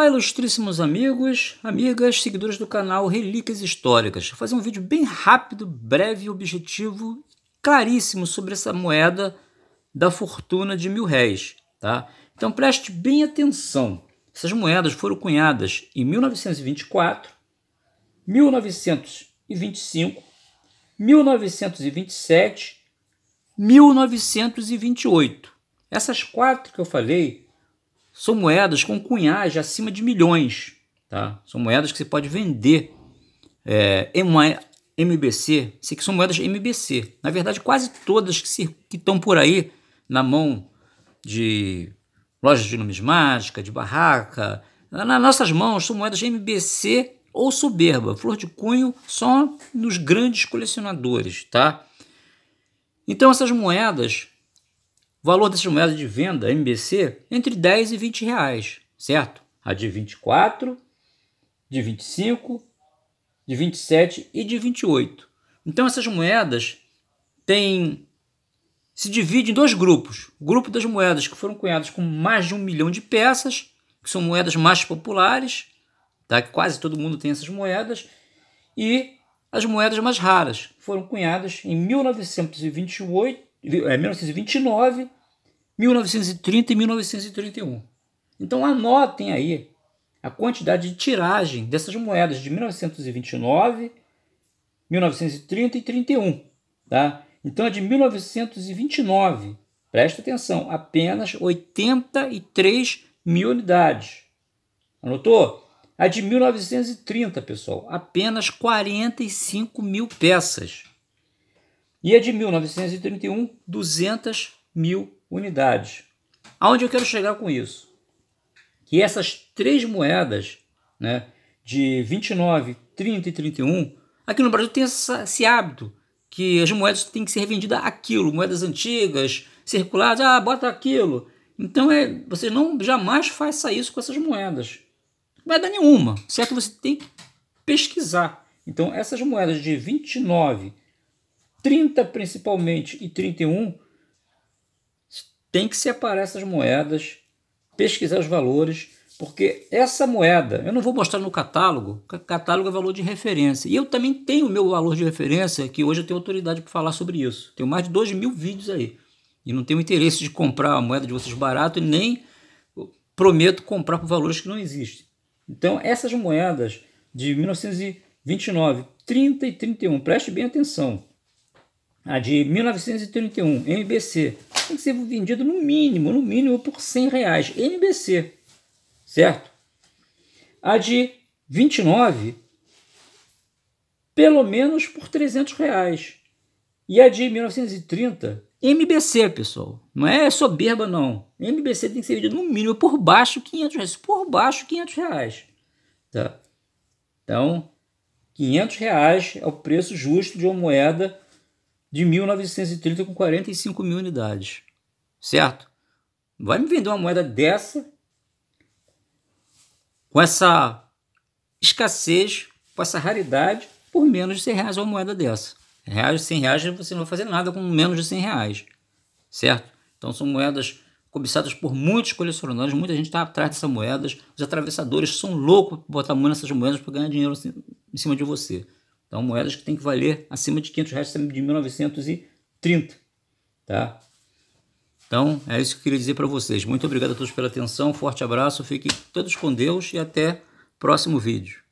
Olá, ilustríssimos amigos, amigas, seguidores do canal Relíquias Históricas. Vou fazer um vídeo bem rápido, breve, objetivo, claríssimo sobre essa moeda da fortuna de mil réis. Tá? Então preste bem atenção. Essas moedas foram cunhadas em 1924, 1925, 1927, 1928. Essas quatro que eu falei são moedas com cunhagem acima de milhões. Tá? São moedas que você pode vender é, em uma MBC. Sei que são moedas MBC. Na verdade, quase todas que, que estão por aí na mão de lojas de numismática, de barraca. Nas nossas mãos são moedas MBC ou soberba. Flor de cunho só nos grandes colecionadores. tá? Então essas moedas o valor dessas moedas de venda, MBC, entre 10 e 20 reais, certo? A de 24, de 25, de 27 e de 28. Então essas moedas têm se dividem em dois grupos. O grupo das moedas que foram cunhadas com mais de um milhão de peças, que são moedas mais populares, tá? que quase todo mundo tem essas moedas, e as moedas mais raras, que foram cunhadas em 1928 é 1929, 1930 e 1931. Então anotem aí a quantidade de tiragem dessas moedas de 1929, 1930 e 31, tá? Então a de 1929, presta atenção, apenas 83 mil unidades. Anotou? A de 1930, pessoal, apenas 45 mil peças. E a é de 1931, 200 mil unidades. Aonde eu quero chegar com isso? Que essas três moedas, né, de 29, 30 e 31, aqui no Brasil tem essa, esse hábito que as moedas têm que ser vendidas aquilo, moedas antigas, circuladas, ah, bota aquilo. Então é, você não jamais faça isso com essas moedas. Moeda nenhuma, certo? Você tem que pesquisar. Então essas moedas de 29, 30 principalmente e 31, tem que separar essas moedas, pesquisar os valores, porque essa moeda, eu não vou mostrar no catálogo, catálogo é valor de referência. E eu também tenho o meu valor de referência, que hoje eu tenho autoridade para falar sobre isso. Tenho mais de 2 mil vídeos aí. E não tenho interesse de comprar a moeda de vocês barato e nem prometo comprar por valores que não existem. Então, essas moedas de 1929, 30 e 31, preste bem atenção a de 1931, MBC, tem que ser vendido no mínimo, no mínimo por 100 reais, MBC, certo? A de 29, pelo menos por 300 reais. E a de 1930, MBC, pessoal. Não é soberba, não. MBC tem que ser vendido no mínimo por baixo 500 reais. Por baixo 500 reais. Tá? Então, 500 reais é o preço justo de uma moeda de 1930 com 45 mil unidades, certo? Vai me vender uma moeda dessa com essa escassez, com essa raridade, por menos de 100 reais uma moeda dessa. Reais, 100 reais você não vai fazer nada com menos de 100 reais, certo? Então são moedas cobiçadas por muitos colecionadores, muita gente está atrás dessas moedas, os atravessadores são loucos para botar mão nessas moedas para ganhar dinheiro em cima de você. Então, moedas que tem que valer acima de 500 reais de 1930, tá? Então, é isso que eu queria dizer para vocês. Muito obrigado a todos pela atenção, forte abraço, fiquem todos com Deus e até próximo vídeo.